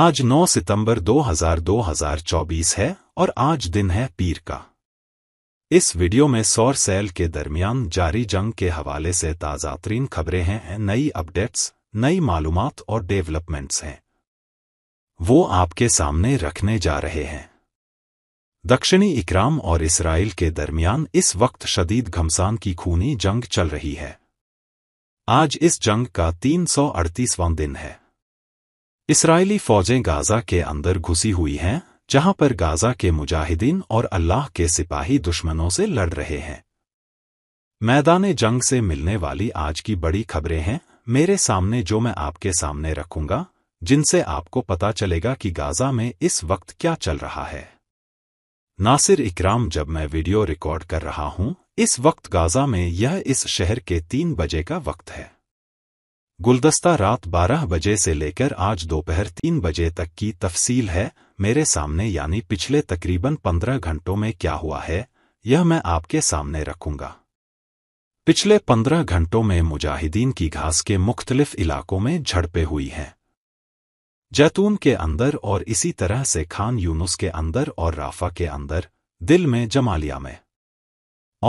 आज 9 सितंबर 2024 है और आज दिन है पीर का इस वीडियो में सौर सेल के दरमियान जारी जंग के हवाले से ताज़ा तरीन खबरें हैं नई अपडेट्स नई मालूम और डेवलपमेंट्स हैं वो आपके सामने रखने जा रहे हैं दक्षिणी इकराम और इसराइल के दरमियान इस वक्त शदीद घमसान की खूनी जंग चल रही है आज इस जंग का तीन सौ अड़तीसवां दिन है इसराइली फौजें गाजा के अंदर घुसी हुई हैं जहां पर गाजा के मुजाहिदीन और अल्लाह के सिपाही दुश्मनों से लड़ रहे हैं मैदान जंग से मिलने वाली आज की बड़ी खबरें हैं मेरे सामने जो मैं आपके सामने रखूंगा जिनसे आपको पता चलेगा कि गाजा में इस वक्त क्या चल रहा है नासिर इकराम जब मैं वीडियो रिकॉर्ड कर रहा हूं इस वक्त गाजा में यह इस शहर के तीन बजे का वक्त है गुलदस्ता रात 12 बजे से लेकर आज दोपहर 3 बजे तक की तफसील है मेरे सामने यानी पिछले तकरीबन 15 घंटों में क्या हुआ है यह मैं आपके सामने रखूंगा पिछले 15 घंटों में मुजाहिदीन की घास के मुख्तलिफ इलाकों में झड़पें हुई हैं जैतून के अंदर और इसी तरह से खान यूनुस के अंदर और राफा के अंदर दिल में जमालिया में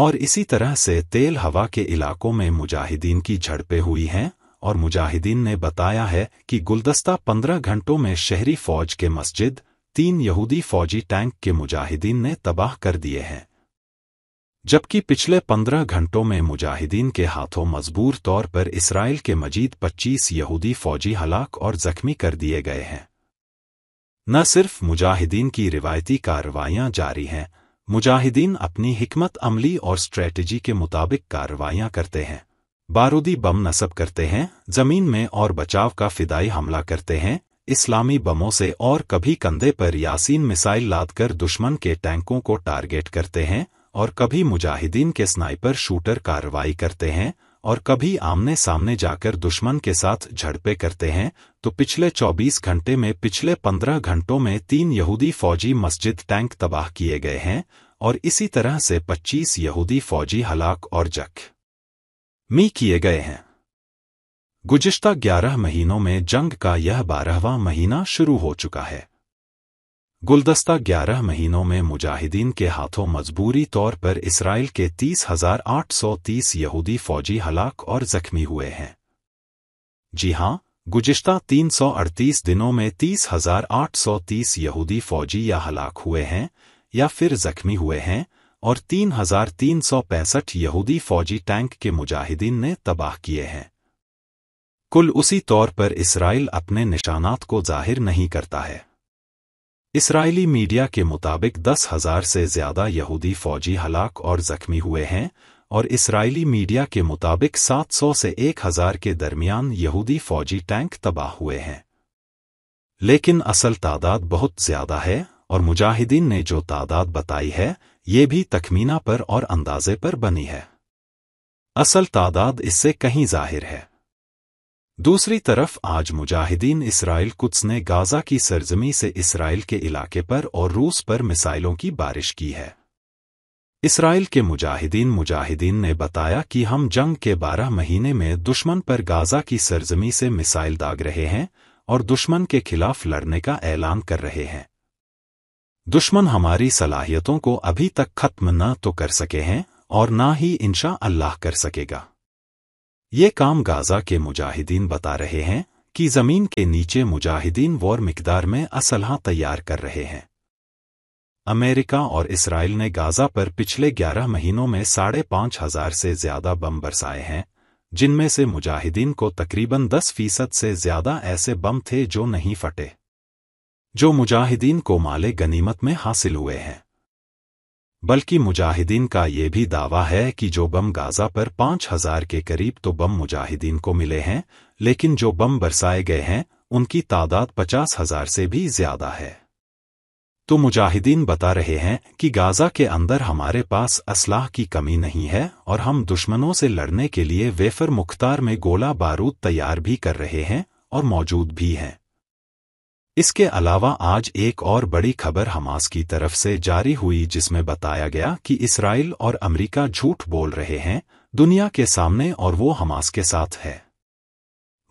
और इसी तरह से तेल हवा के इलाकों में मुजाहिदीन की झड़पें हुई हैं और मुजाहिदीन ने बताया है कि गुलदस्ता पंद्रह घंटों में शहरी फौज के मस्जिद तीन यहूदी फौजी टैंक के मुजाहिदीन ने तबाह कर दिए हैं जबकि पिछले पंद्रह घंटों में मुजाहिदीन के हाथों मजबूर तौर पर इसराइल के मजीद पच्चीस यहूदी फौजी हलाक और जख्मी कर दिए गए हैं न सिर्फ मुजाहिदीन की रिवायती कार्रवाइयां जारी हैं मुजाहिदीन अपनी हिकमत अमली और स्ट्रेटजी के मुताबिक कार्रवाइयां करते हैं बारूदी बम नसब करते हैं जमीन में और बचाव का फिदाई हमला करते हैं इस्लामी बमों से और कभी कंधे पर यासीन मिसाइल लाद कर दुश्मन के टैंकों को टारगेट करते हैं और कभी मुजाहिदीन के स्नाइपर शूटर कार्रवाई करते हैं और कभी आमने सामने जाकर दुश्मन के साथ झड़पें करते हैं तो पिछले 24 घंटे में पिछले 15 घंटों में तीन यहूदी फौजी मस्जिद टैंक तबाह किए गए हैं और इसी तरह से 25 यहूदी फौजी हलाक और जख मी किए गए हैं गुजश्ता ग्यारह महीनों में जंग का यह बारहवा महीना शुरू हो चुका है गुलदस्ता ग्यारह महीनों में मुजाहिदीन के हाथों मजबूरी तौर पर इसराइल के तीस हजार आठ सौ तीस यहूदी फौजी हलाक और जख्मी हुए हैं जी हां गुजश्ता 338 दिनों में तीस हजार आठ सौ तीस यहूदी फौजी या हलाक हुए हैं या फिर जख्मी हुए हैं और तीन हजार तीन सौ पैंसठ यहूदी फौजी टैंक के मुजाहिदीन ने तबाह किए हैं कुल उसी तौर पर इसराइल अपने निशानात को जाहिर नहीं करता है इसराइली मीडिया के मुताबिक दस हजार से ज्यादा यहूदी फौजी हलाक और जख्मी हुए हैं और इसराइली मीडिया के मुताबिक 700 से 1000 के दरमियान यहूदी फौजी टैंक तबाह हुए हैं लेकिन असल तादाद बहुत ज्यादा है और मुजाहिदीन ने जो तादाद बताई है ये भी तखमीना पर और अंदाजे पर बनी है असल तादाद इससे कहीं जाहिर है दूसरी तरफ आज मुजाहिदीन इसराइल कुत्स ने गाजा की सरजमी से इसराइल के इलाके पर और रूस पर मिसाइलों की बारिश की है इसराइल के मुजाहिदीन मुजाहिदीन ने बताया कि हम जंग के बारह महीने में दुश्मन पर गाजा की सरजमी से मिसाइल दाग रहे हैं और दुश्मन के खिलाफ लड़ने का ऐलान कर रहे हैं दुश्मन हमारी सलाहियतों को अभी तक खत्म न तो कर सके हैं और ना ही इंशा अल्लाह कर सकेगा ये काम गाजा के मुजाहिदीन बता रहे हैं कि जमीन के नीचे मुजाहिदीन वॉर मकदार में असलह तैयार कर रहे हैं अमेरिका और इसराइल ने गाजा पर पिछले ग्यारह महीनों में साढ़े पांच हजार से ज्यादा बम बरसाए हैं जिनमें से मुजाहिदीन को तकरीबन दस फीसद से ज्यादा ऐसे बम थे जो नहीं फटे जो मुजाहिदीन को माले गनीमत में हासिल हुए हैं बल्कि मुजाहिदीन का ये भी दावा है कि जो बम गाजा पर पांच हजार के करीब तो बम मुजाहिदीन को मिले हैं लेकिन जो बम बरसाए गए हैं उनकी तादाद पचास हजार से भी ज्यादा है तो मुजाहिदीन बता रहे हैं कि गाजा के अंदर हमारे पास असलाह की कमी नहीं है और हम दुश्मनों से लड़ने के लिए वेफर मुख्तार में गोला बारूद तैयार भी कर रहे हैं और मौजूद भी हैं इसके अलावा आज एक और बड़ी खबर हमास की तरफ से जारी हुई जिसमें बताया गया कि इसराइल और अमेरिका झूठ बोल रहे हैं दुनिया के सामने और वो हमास के साथ है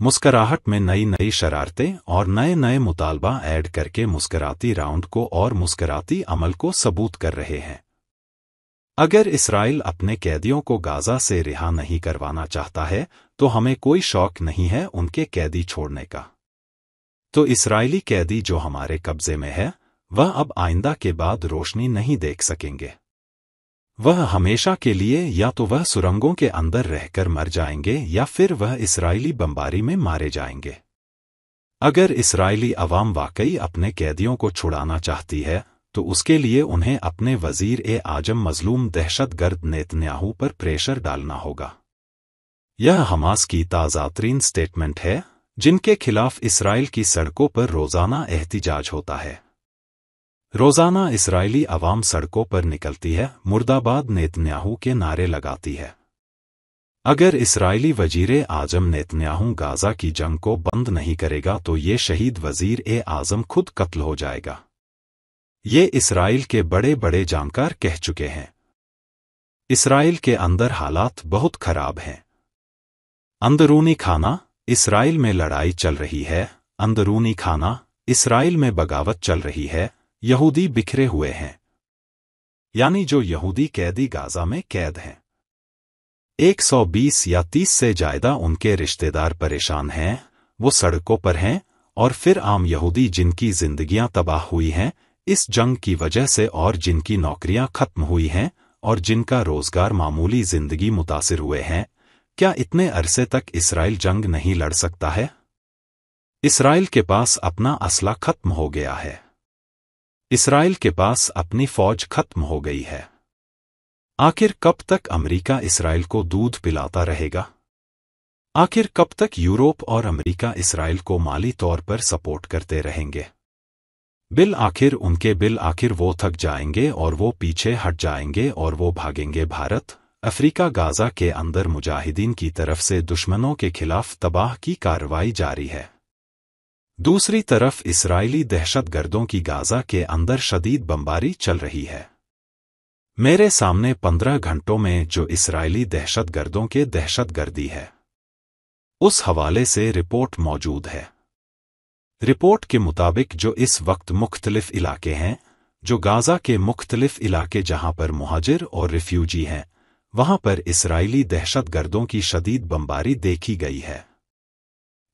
मुस्कराहट में नई नई शरारतें और नए नए मुतालबा ऐड करके मुस्कराती राउंड को और मुस्कराती अमल को सबूत कर रहे हैं अगर इसराइल अपने कैदियों को गाजा से रिहा नहीं करवाना चाहता है तो हमें कोई शौक नहीं है उनके कैदी छोड़ने का तो इसराइली कैदी जो हमारे कब्जे में है वह अब आइंदा के बाद रोशनी नहीं देख सकेंगे वह हमेशा के लिए या तो वह सुरंगों के अंदर रहकर मर जाएंगे या फिर वह इसराइली बमबारी में मारे जाएंगे अगर इसराइली अवाम वाकई अपने कैदियों को छुड़ाना चाहती है तो उसके लिए उन्हें अपने वजीर ए आजम मजलूम दहशतगर्द नेतन्याहू पर प्रेशर डालना होगा यह हमास की ताज़ातरीन स्टेटमेंट है जिनके खिलाफ इसराइल की सड़कों पर रोजाना एहतजाज होता है रोजाना इसराइली अवाम सड़कों पर निकलती है मुर्दाबाद नेतन्याहू के नारे लगाती है अगर इसराइली वजीर आजम नेतन्याहू गाजा की जंग को बंद नहीं करेगा तो ये शहीद वजीर ए आजम खुद कत्ल हो जाएगा ये इसराइल के बड़े बड़े जानकार कह चुके हैं इसराइल के अंदर हालात बहुत खराब हैं अंदरूनी खाना इसराइल में लड़ाई चल रही है अंदरूनी खाना इसराइल में बगावत चल रही है यहूदी बिखरे हुए हैं यानी जो यहूदी कैदी गाजा में कैद हैं 120 या 30 से ज्यादा उनके रिश्तेदार परेशान हैं वो सड़कों पर हैं और फिर आम यहूदी जिनकी जिंदगियां तबाह हुई हैं इस जंग की वजह से और जिनकी नौकरियां खत्म हुई हैं और जिनका रोजगार मामूली जिंदगी मुतासर हुए हैं क्या इतने अरसे तक इसराइल जंग नहीं लड़ सकता है इसराइल के पास अपना असला खत्म हो गया है इसराइल के पास अपनी फौज खत्म हो गई है आखिर कब तक अमेरिका इसराइल को दूध पिलाता रहेगा आखिर कब तक यूरोप और अमेरिका इसराइल को माली तौर पर सपोर्ट करते रहेंगे बिल आखिर उनके बिल आखिर वो थक जाएंगे और वो पीछे हट जाएंगे और वो भागेंगे भारत अफ्रीका गाजा के अंदर मुजाहिदीन की तरफ से दुश्मनों के खिलाफ तबाह की कार्रवाई जारी है दूसरी तरफ इसराइली दहशतगर्दों की गाजा के अंदर शदीद बमबारी चल रही है मेरे सामने पंद्रह घंटों में जो इसराइली दहशतगर्दों के दहशतगर्दी है उस हवाले से रिपोर्ट मौजूद है रिपोर्ट के मुताबिक जो इस वक्त मुख्तलिफ इलाके हैं जो गाजा के मुख्तलिफ इलाके जहां पर मुहाजिर और रिफ्यूजी हैं वहां पर इसराइली दहशतगर्दों की शदीद बमबारी देखी गई है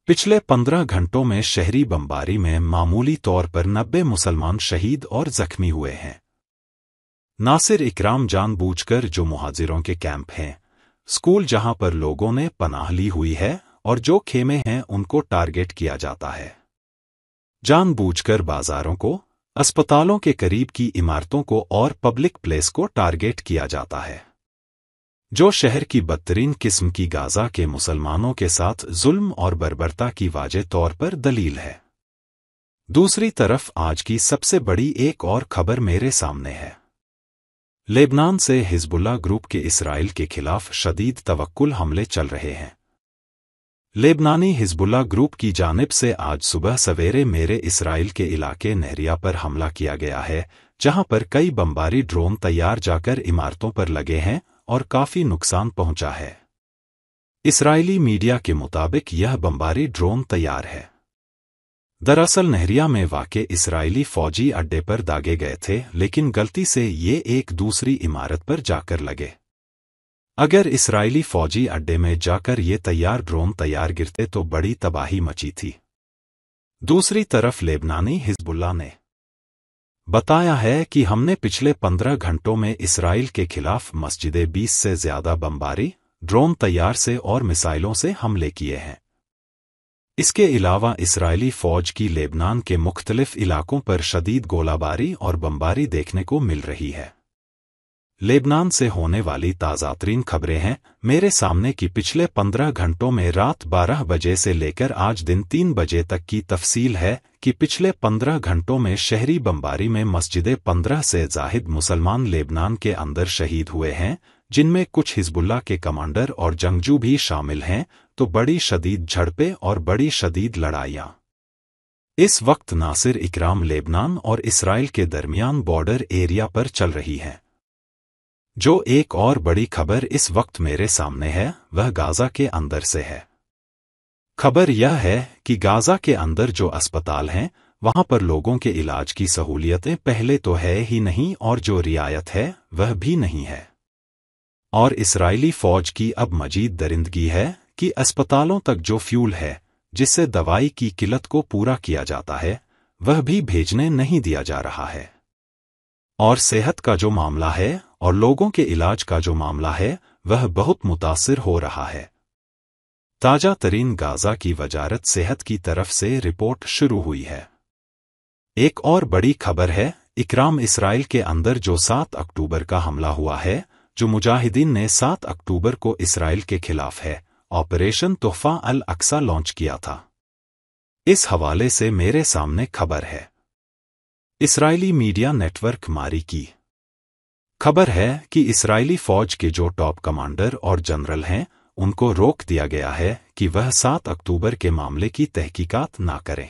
पिछले पंद्रह घंटों में शहरी बमबारी में मामूली तौर पर नब्बे मुसलमान शहीद और जख्मी हुए हैं नासिर इकराम जानबूझकर जो मुहाजिरों के कैंप हैं स्कूल जहां पर लोगों ने पनाह ली हुई है और जो खेमे हैं उनको टारगेट किया जाता है जानबूझकर बाजारों को अस्पतालों के करीब की इमारतों को और पब्लिक प्लेस को टारगेट किया जाता है जो शहर की बदतरीन किस्म की गाजा के मुसलमानों के साथ जुल्म और बर्बरता की वाज तौर पर दलील है दूसरी तरफ आज की सबसे बड़ी एक और खबर मेरे सामने है लेबनान से हिजबुल्ला ग्रुप के इसराइल के खिलाफ शदीद तवक्ल हमले चल रहे हैं लेबनानी हिजबुल्ला ग्रुप की जानब से आज सुबह सवेरे मेरे इसराइल के इलाके नहरिया पर हमला किया गया है जहां पर कई बमबारी ड्रोन तैयार जाकर इमारतों पर लगे हैं और काफी नुकसान पहुंचा है इसराइली मीडिया के मुताबिक यह बमबारी ड्रोन तैयार है दरअसल नहरिया में वाके इसराइली फौजी अड्डे पर दागे गए थे लेकिन गलती से ये एक दूसरी इमारत पर जाकर लगे अगर इसराइली फौजी अड्डे में जाकर ये तैयार ड्रोन तैयार गिरते तो बड़ी तबाही मची थी दूसरी तरफ लेबनानी हिजबुल्ला ने बताया है कि हमने पिछले पंद्रह घंटों में इसराइल के खिलाफ मस्जिदें बीस से ज्यादा बमबारी ड्रोन तैयार से और मिसाइलों से हमले किए हैं इसके अलावा इसराइली फौज की लेबनान के मुख्तलिफ इलाकों पर शदीद गोलाबारी और बमबारी देखने को मिल रही है लेबनान से होने वाली ताज़ा तरीन खबरें हैं मेरे सामने की पिछले पंद्रह घंटों में रात बारह बजे से लेकर आज दिन तीन बजे तक की तफसील है कि पिछले पंद्रह घंटों में शहरी बमबारी में मस्जिदें पंद्रह से जाहिद मुसलमान लेबनान के अंदर शहीद हुए हैं जिनमें कुछ हिजबुल्ला के कमांडर और जंगजू भी शामिल हैं तो बड़ी शदीद झड़पें और बड़ी शदीद लड़ाइयाँ इस वक्त नासिर इकराम लेबनान और इसराइल के दरमियान बॉर्डर एरिया पर चल रही हैं जो एक और बड़ी खबर इस वक्त मेरे सामने है वह गाजा के अंदर से है खबर यह है कि गाजा के अंदर जो अस्पताल हैं वहां पर लोगों के इलाज की सहूलियतें पहले तो है ही नहीं और जो रियायत है वह भी नहीं है और इसराइली फौज की अब मजीद दरिंदगी है कि अस्पतालों तक जो फ्यूल है जिससे दवाई की किल्लत को पूरा किया जाता है वह भी भेजने नहीं दिया जा रहा है और सेहत का जो मामला है और लोगों के इलाज का जो मामला है वह बहुत मुतासर हो रहा है ताजा तरीन गाजा की वजारत सेहत की तरफ से रिपोर्ट शुरू हुई है एक और बड़ी खबर है इकराम इसराइल के अंदर जो 7 अक्टूबर का हमला हुआ है जो मुजाहिदीन ने 7 अक्टूबर को इसराइल के खिलाफ है ऑपरेशन तोहफा अल अक्सा लॉन्च किया था इस हवाले से मेरे सामने खबर है इसराइली मीडिया नेटवर्क मारी की खबर है कि इसराइली फौज के जो टॉप कमांडर और जनरल हैं उनको रोक दिया गया है कि वह सात अक्टूबर के मामले की तहकीकात ना करें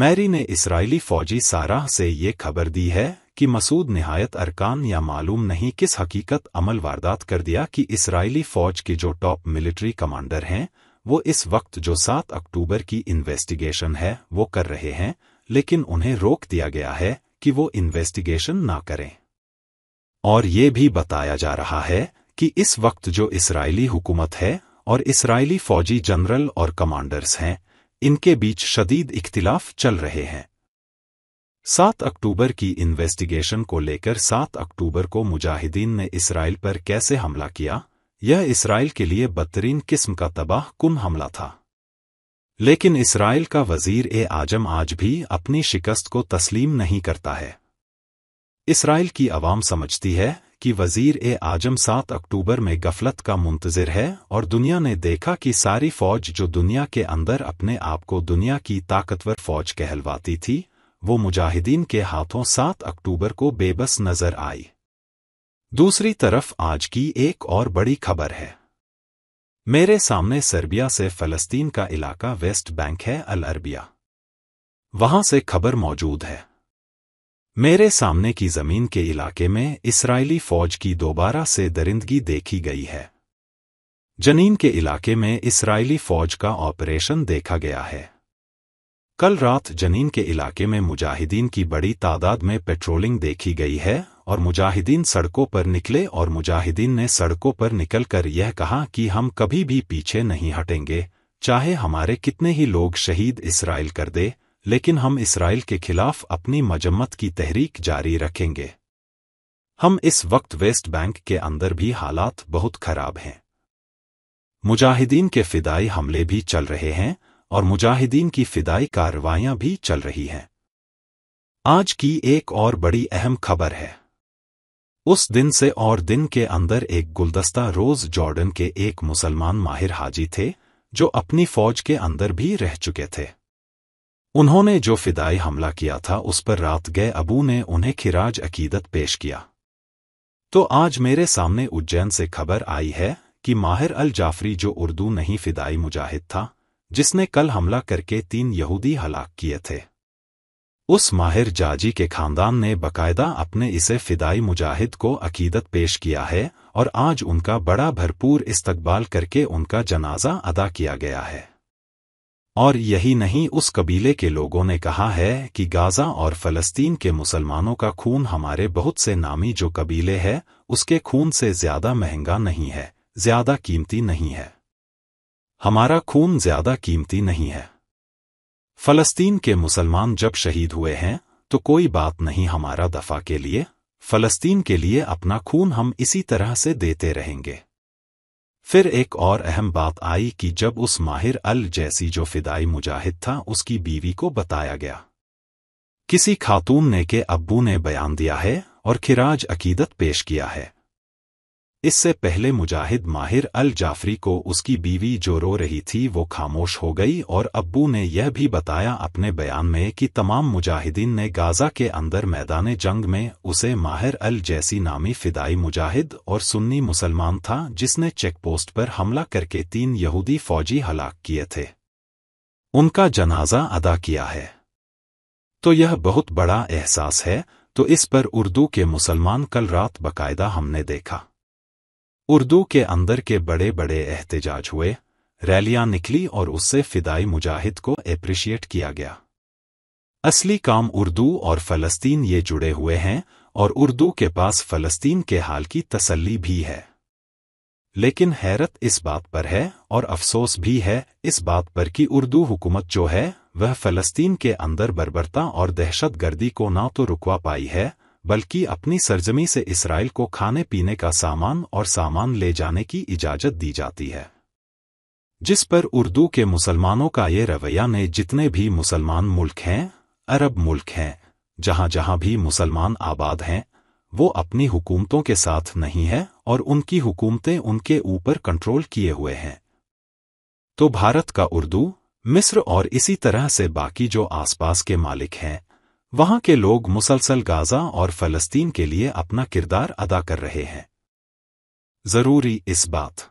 मैरी ने इसराइली फौजी सारा से ये खबर दी है कि मसूद नहायत अरकान या मालूम नहीं किस हकीकत अमल वारदात कर दिया कि इसराइली फौज के जो टॉप मिलिट्री कमांडर हैं वो इस वक्त जो सात अक्टूबर की इन्वेस्टिगेशन है वो कर रहे हैं लेकिन उन्हें रोक दिया गया है कि वो इन्वेस्टिगेशन ना करें और ये भी बताया जा रहा है कि इस वक्त जो इसराइली हुकूमत है और इसराइली फौजी जनरल और कमांडर्स हैं इनके बीच शदीद इख्तिलाफ चल रहे हैं सात अक्टूबर की इन्वेस्टिगेशन को लेकर सात अक्टूबर को मुजाहिदीन ने इसराइल पर कैसे हमला किया यह इसराइल के लिए बदतरीन किस्म का तबाह कुम हमला था लेकिन इसराइल का वजीर ए आजम आज भी अपनी शिकस्त को तस्लीम नहीं करता है इसराइल की आवाम समझती है कि वजीर ए आजम सात अक्टूबर में गफलत का मुंतजर है और दुनिया ने देखा कि सारी फौज जो दुनिया के अंदर अपने आप को दुनिया की ताकतवर फौज कहलवाती थी वो मुजाहिदीन के हाथों सात अक्टूबर को बेबस नजर आई दूसरी तरफ आज की एक और बड़ी खबर है मेरे सामने सर्बिया से फलस्तीन का इलाका वेस्ट बैंक है अल अरबिया वहां से खबर मौजूद है मेरे सामने की जमीन के इलाके में इसराइली फौज की दोबारा से दरिंदगी देखी गई है जनीन के इलाके में इसराइली फौज का ऑपरेशन देखा गया है कल रात जनीन के इलाके में मुजाहिदीन की बड़ी तादाद में पेट्रोलिंग देखी गई है और मुजाहिदीन सड़कों पर निकले और मुजाहिदीन ने सड़कों पर निकलकर यह कहा कि हम कभी भी पीछे नहीं हटेंगे चाहे हमारे कितने ही लोग शहीद इसराइल कर दे लेकिन हम इसराइल के खिलाफ अपनी मजम्मत की तहरीक जारी रखेंगे हम इस वक्त वेस्ट बैंक के अंदर भी हालात बहुत खराब हैं मुजाहिदीन के फिदाई हमले भी चल रहे हैं और मुजाहिदीन की फिदाई कार्रवाइयां भी चल रही हैं आज की एक और बड़ी अहम खबर है उस दिन से और दिन के अंदर एक गुलदस्ता रोज जॉर्डन के एक मुसलमान माहिर हाजी थे जो अपनी फौज के अंदर भी रह चुके थे उन्होंने जो फिदाई हमला किया था उस पर रात गए अबू ने उन्हें खिराज अकीदत पेश किया तो आज मेरे सामने उज्जैन से खबर आई है कि माहिर अल जाफरी जो उर्दू नहीं फिदाई मुजाहिद था जिसने कल हमला करके तीन यहूदी हलाक किए थे उस माहिर जाजी के खानदान ने बकायदा अपने इसे फिदाई मुजाहिद को अकीदत पेश किया है और आज उनका बड़ा भरपूर इस्तकबाल करके उनका जनाजा अदा किया गया है और यही नहीं उस कबीले के लोगों ने कहा है कि गाज़ा और फ़लस्तीन के मुसलमानों का खून हमारे बहुत से नामी जो कबीले है उसके खून से ज़्यादा महंगा नहीं है ज़्यादा कीमती नहीं है हमारा खून ज़्यादा कीमती नहीं है फ़लस्तीन के मुसलमान जब शहीद हुए हैं तो कोई बात नहीं हमारा दफा के लिए फ़लस्तीन के लिए अपना खून हम इसी तरह से देते रहेंगे फिर एक और अहम बात आई कि जब उस माहिर अल जैसी जो फिदाई मुजाहिद था उसकी बीवी को बताया गया किसी खातून ने के अब्बू ने बयान दिया है और खिराज अकीदत पेश किया है इससे पहले मुजाहिद माहिर अल जाफरी को उसकी बीवी जो रो रही थी वो खामोश हो गई और अब्बू ने यह भी बताया अपने बयान में कि तमाम मुजाहिदीन ने गाजा के अंदर मैदान जंग में उसे माहिर अल जैसी नामी फिदाई मुजाहिद और सुन्नी मुसलमान था जिसने चेकपोस्ट पर हमला करके तीन यहूदी फौजी हलाक किए थे उनका जनाजा अदा किया है तो यह बहुत बड़ा एहसास है तो इस पर उर्दू के मुसलमान कल रात बाकायदा हमने देखा उर्दू के अंदर के बड़े बड़े एहतजाज हुए रैलियां निकली और उससे फिदाई मुजाहिद को एप्रिशिएट किया गया असली काम उर्दू और फलस्तीन ये जुड़े हुए हैं और उर्दू के पास फलस्तीन के हाल की तसल्ली भी है लेकिन हैरत इस बात पर है और अफसोस भी है इस बात पर कि उर्दू हुकूमत जो है वह फलस्तीन के अंदर बर्बरता और दहशतगर्दी को ना तो रुकवा पाई है बल्कि अपनी सरजमी से इसराइल को खाने पीने का सामान और सामान ले जाने की इजाज़त दी जाती है जिस पर उर्दू के मुसलमानों का ये रवैया ने जितने भी मुसलमान मुल्क हैं अरब मुल्क हैं जहां जहां भी मुसलमान आबाद हैं वो अपनी हुकूमतों के साथ नहीं है और उनकी हुकूमतें उनके ऊपर कंट्रोल किए हुए हैं तो भारत का उर्दू मिस्र और इसी तरह से बाकी जो आसपास के मालिक हैं वहां के लोग मुसलसल गाजा और फलस्तीन के लिए अपना किरदार अदा कर रहे हैं जरूरी इस बात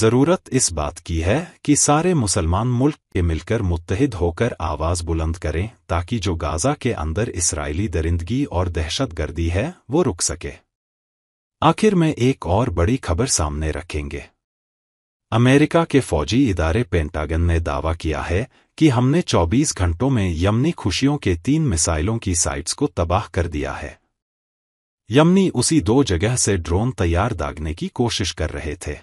जरूरत इस बात की है कि सारे मुसलमान मुल्क के मिलकर मुतहद होकर आवाज बुलंद करें ताकि जो गाजा के अंदर इसराइली दरिंदगी और दहशत गर्दी है वो रुक सके आखिर में एक और बड़ी खबर सामने रखेंगे अमेरिका के फौजी इदारे पेंटागन ने दावा किया है कि हमने 24 घंटों में यमनी खुशियों के तीन मिसाइलों की साइट्स को तबाह कर दिया है यमनी उसी दो जगह से ड्रोन तैयार दागने की कोशिश कर रहे थे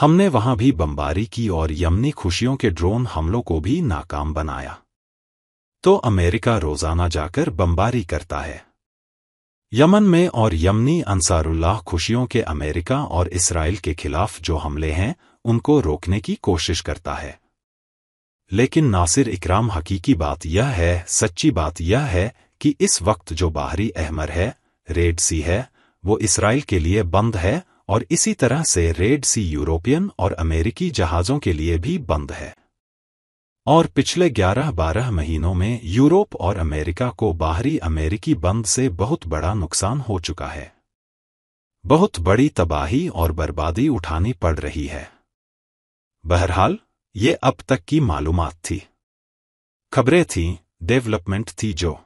हमने वहां भी बमबारी की और यमनी खुशियों के ड्रोन हमलों को भी नाकाम बनाया तो अमेरिका रोजाना जाकर बमबारी करता है यमन में और यमनी अंसारुल्लाह खुशियों के अमेरिका और इसराइल के खिलाफ जो हमले हैं उनको रोकने की कोशिश करता है लेकिन नासिर इकराम हकीकी बात यह है सच्ची बात यह है कि इस वक्त जो बाहरी अहमर है रेड सी है वो इसराइल के लिए बंद है और इसी तरह से रेड सी यूरोपियन और अमेरिकी जहाज़ों के लिए भी बंद है और पिछले 11-12 महीनों में यूरोप और अमेरिका को बाहरी अमेरिकी बंद से बहुत बड़ा नुकसान हो चुका है बहुत बड़ी तबाही और बर्बादी उठानी पड़ रही है बहरहाल ये अब तक की मालूमात थी खबरें थी डेवलपमेंट थी जो